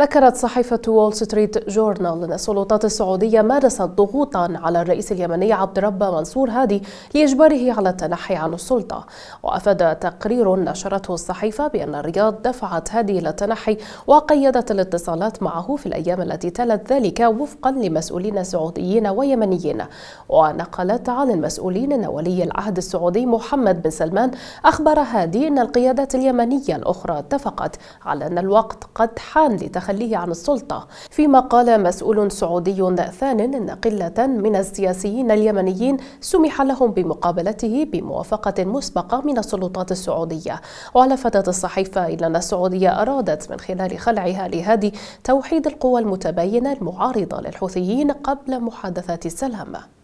ذكرت صحيفة وول ستريت جورنال أن السلطات السعودية مارست ضغوطا على الرئيس اليمني عبد ربه منصور هادي لإجباره على التنحي عن السلطة وأفاد تقرير نشرته الصحيفة بأن الرياض دفعت هادي إلى التنحي وقيدت الاتصالات معه في الأيام التي تلت ذلك وفقا لمسؤولين سعوديين ويمنيين ونقلت عن المسؤولين أن ولي العهد السعودي محمد بن سلمان أخبر هادي أن القيادات اليمنية الأخرى اتفقت على أن الوقت قد حان لتخ التخلي عن السلطة فيما قال مسؤول سعودي ثان إن قلة من السياسيين اليمنيين سمح لهم بمقابلته بموافقة مسبقة من السلطات السعودية ولفتت الصحيفة إلى أن السعودية أرادت من خلال خلعها لهادي توحيد القوى المتباينة المعارضة للحوثيين قبل محادثات السلام